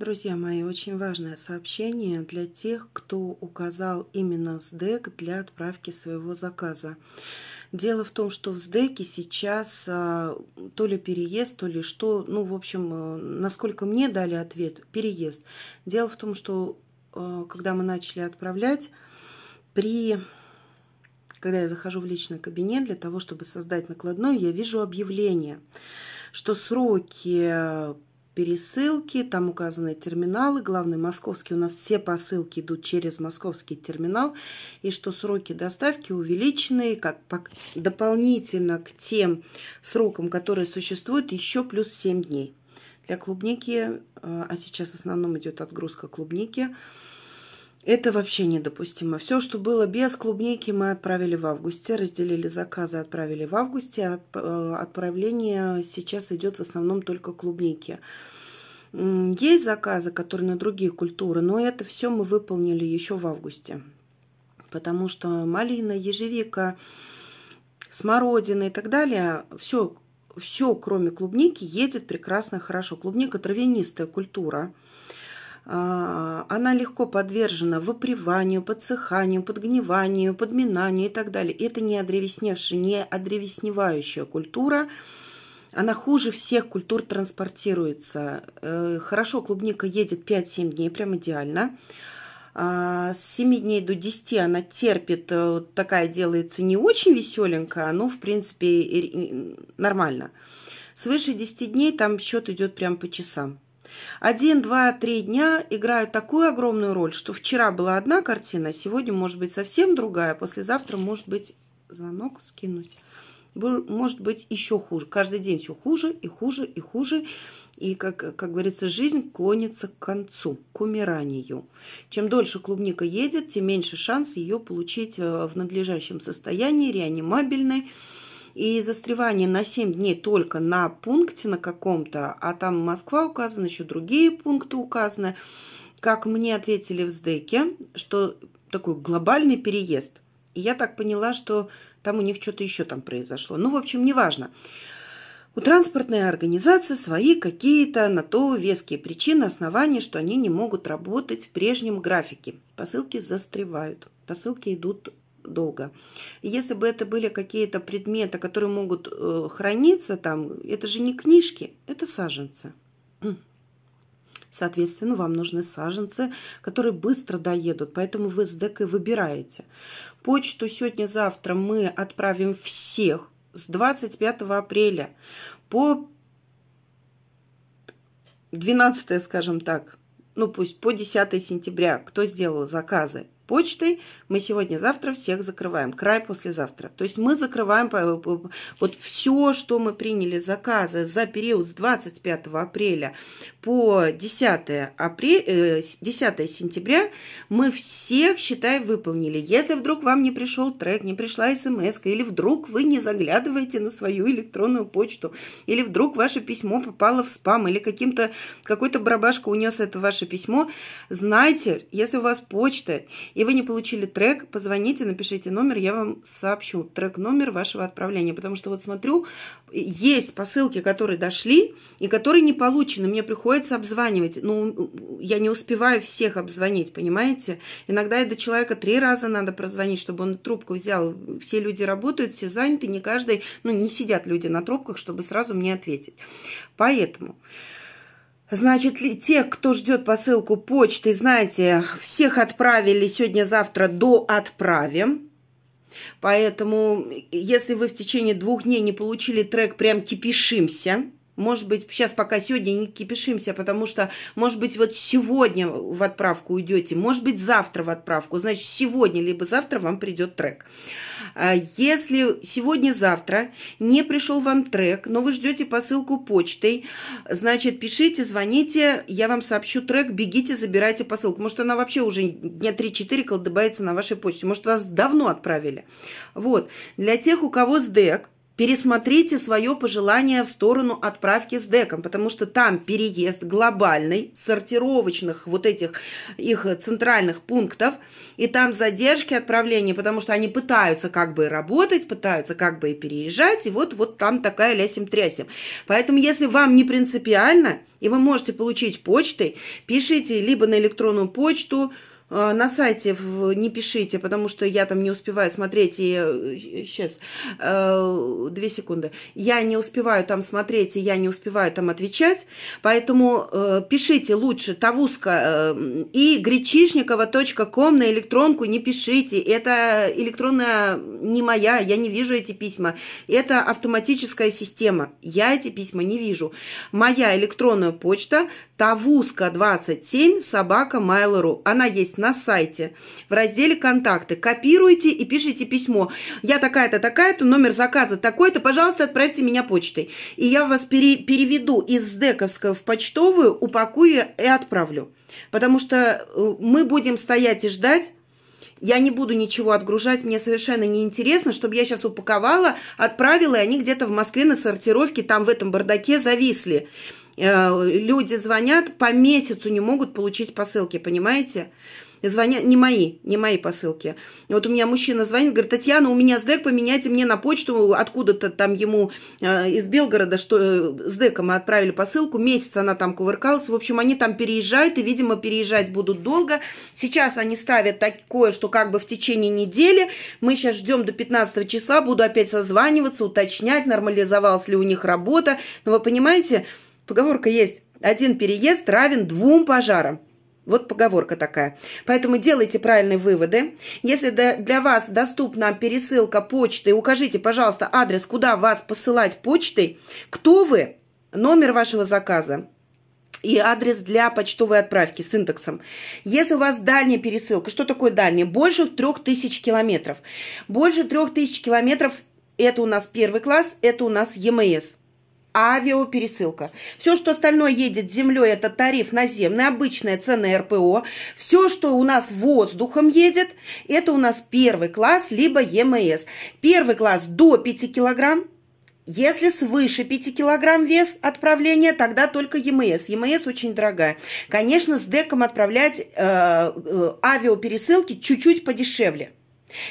Друзья мои, очень важное сообщение для тех, кто указал именно СДЭК для отправки своего заказа. Дело в том, что в СДЭКе сейчас а, то ли переезд, то ли что, ну, в общем, э, насколько мне дали ответ, переезд. Дело в том, что а, когда мы начали отправлять, при когда я захожу в личный кабинет для того, чтобы создать накладной, я вижу объявление, что сроки э, пересылки, там указаны терминалы, главный московский, у нас все посылки идут через московский терминал, и что сроки доставки увеличены, как дополнительно к тем срокам, которые существуют, еще плюс 7 дней. Для клубники, а, а сейчас в основном идет отгрузка клубники, это вообще недопустимо. Все, что было без клубники, мы отправили в августе, разделили заказы, отправили в августе. Э, отправление сейчас идет в основном только клубники. Есть заказы, которые на другие культуры, но это все мы выполнили еще в августе. Потому что малина, ежевика, смородина и так далее, все, все кроме клубники едет прекрасно, хорошо. Клубника травянистая культура – а, она легко подвержена выприванию, подсыханию, подгниванию, подминанию и так далее. Это не одревесневшая, не одревесневающая культура. Она хуже всех культур транспортируется. Э, хорошо, клубника едет 5-7 дней, прям идеально. А, с 7 дней до 10 она терпит, э, такая делается не очень веселенькая, но в принципе нормально. Свыше 10 дней там счет идет прям по часам. Один, два, три дня играют такую огромную роль, что вчера была одна картина, а сегодня может быть совсем другая, а послезавтра может быть звонок скинуть. Может быть еще хуже. Каждый день все хуже и хуже и хуже. И, как, как говорится, жизнь клонится к концу, к умиранию. Чем дольше клубника едет, тем меньше шанс ее получить э, в надлежащем состоянии, реанимабельной и застревание на 7 дней только на пункте на каком-то, а там Москва указана, еще другие пункты указаны, как мне ответили в СДЭКе, что такой глобальный переезд. И я так поняла, что там у них что-то еще там произошло. Ну, в общем, неважно. У транспортной организации свои какие-то на то веские причины, основания, что они не могут работать в прежнем графике. Посылки застревают, посылки идут долго. Если бы это были какие-то предметы, которые могут э, храниться там, это же не книжки, это саженцы. Соответственно, вам нужны саженцы, которые быстро доедут, поэтому вы с декой выбираете. Почту сегодня-завтра мы отправим всех с 25 апреля по 12, скажем так, ну пусть по 10 сентября, кто сделал заказы, почтой. Мы сегодня-завтра всех закрываем. Край послезавтра. То есть мы закрываем вот все, что мы приняли заказы за период с 25 апреля по 10, апреля, 10 сентября. Мы всех, считай, выполнили. Если вдруг вам не пришел трек, не пришла смс, или вдруг вы не заглядываете на свою электронную почту, или вдруг ваше письмо попало в спам, или каким-то какой-то барабашка унес это ваше письмо, знайте, если у вас почта, и вы не получили трек, позвоните, напишите номер, я вам сообщу трек-номер вашего отправления. Потому что вот смотрю, есть посылки, которые дошли и которые не получены. Мне приходится обзванивать. Ну, я не успеваю всех обзвонить, понимаете? Иногда и до человека три раза надо прозвонить, чтобы он трубку взял. Все люди работают, все заняты, не каждый, ну, не сидят люди на трубках, чтобы сразу мне ответить. Поэтому... Значит, ли те, кто ждет посылку почты, знаете, всех отправили сегодня-завтра до отправим. Поэтому, если вы в течение двух дней не получили трек, прям кипишимся – может быть, сейчас пока сегодня не кипишимся, потому что, может быть, вот сегодня в отправку уйдете, может быть, завтра в отправку. Значит, сегодня либо завтра вам придет трек. А если сегодня-завтра не пришел вам трек, но вы ждете посылку почтой, значит, пишите, звоните, я вам сообщу трек, бегите, забирайте посылку. Может, она вообще уже дня 3-4 колдыбается на вашей почте. Может, вас давно отправили. Вот. Для тех, у кого СДЭК, пересмотрите свое пожелание в сторону отправки с деком, потому что там переезд глобальный, сортировочных вот этих их центральных пунктов, и там задержки отправления, потому что они пытаются как бы и работать, пытаются как бы и переезжать, и вот, вот там такая лясим-трясим. Поэтому, если вам не принципиально, и вы можете получить почтой, пишите либо на электронную почту, Э, на сайте не пишите, потому что я там не успеваю смотреть и сейчас э, э, две секунды. Я не успеваю там смотреть и я не успеваю там отвечать, поэтому пишите лучше Тавуска и гречишникова.ком на электронку не пишите. Это электронная не моя, я не вижу эти письма. Это автоматическая система. Я эти письма не вижу. Моя электронная почта тавуска27 собака Mail.ru. Она есть на сайте в разделе «Контакты». Копируйте и пишите письмо. Я такая-то, такая-то, номер заказа такой-то, пожалуйста, отправьте меня почтой. И я вас пере переведу из ДЭКовского в почтовую, упакую и отправлю. Потому что э, мы будем стоять и ждать, я не буду ничего отгружать, мне совершенно неинтересно, чтобы я сейчас упаковала, отправила, и они где-то в Москве на сортировке там в этом бардаке зависли. Э, люди звонят, по месяцу не могут получить посылки, понимаете? звоня, не мои, не мои посылки. Вот у меня мужчина звонит, говорит, Татьяна, у меня СДЭК, поменяйте мне на почту, откуда-то там ему э, из Белгорода, что э, с ДЭКом отправили посылку, месяц она там кувыркалась, в общем, они там переезжают и, видимо, переезжать будут долго. Сейчас они ставят такое, что как бы в течение недели, мы сейчас ждем до 15 числа, буду опять созваниваться, уточнять, нормализовалась ли у них работа, но вы понимаете, поговорка есть, один переезд равен двум пожарам. Вот поговорка такая. Поэтому делайте правильные выводы. Если для вас доступна пересылка почты, укажите, пожалуйста, адрес, куда вас посылать почтой, кто вы, номер вашего заказа и адрес для почтовой отправки с индексом. Если у вас дальняя пересылка, что такое дальняя? Больше 3000 километров. Больше 3000 километров – это у нас первый класс, это у нас ЕМС авиапересылка. Все, что остальное едет землей, это тариф наземный, обычная цена РПО. Все, что у нас воздухом едет, это у нас первый класс, либо ЕМС. Первый класс до 5 килограмм, если свыше 5 килограмм вес отправления, тогда только ЕМС. ЕМС очень дорогая. Конечно, с деком отправлять э, э, авиапересылки чуть-чуть подешевле.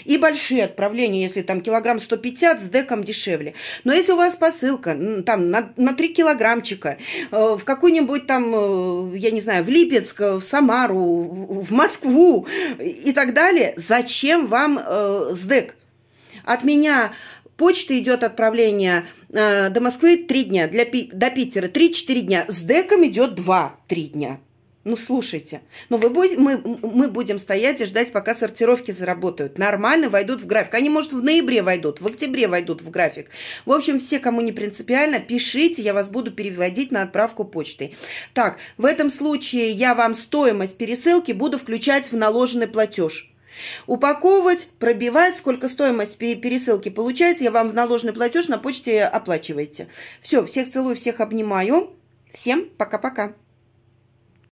И большие отправления, если там килограмм 150, с деком дешевле. Но если у вас посылка там на, на 3 килограммчика э, в какой-нибудь там, э, я не знаю, в Липецк, э, в Самару, в, в Москву и так далее, зачем вам э, дек? От меня почта идет отправление э, до Москвы 3 дня, для, до Питера 3-4 дня, с деком идет 2-3 дня. Ну, слушайте, но ну, вы будь, мы, мы будем стоять и ждать, пока сортировки заработают. Нормально войдут в график. Они, может, в ноябре войдут, в октябре войдут в график. В общем, все, кому не принципиально, пишите, я вас буду переводить на отправку почтой. Так, в этом случае я вам стоимость пересылки буду включать в наложенный платеж. Упаковывать, пробивать, сколько стоимость пересылки получается, я вам в наложенный платеж на почте оплачиваете. Все, всех целую, всех обнимаю. Всем пока-пока.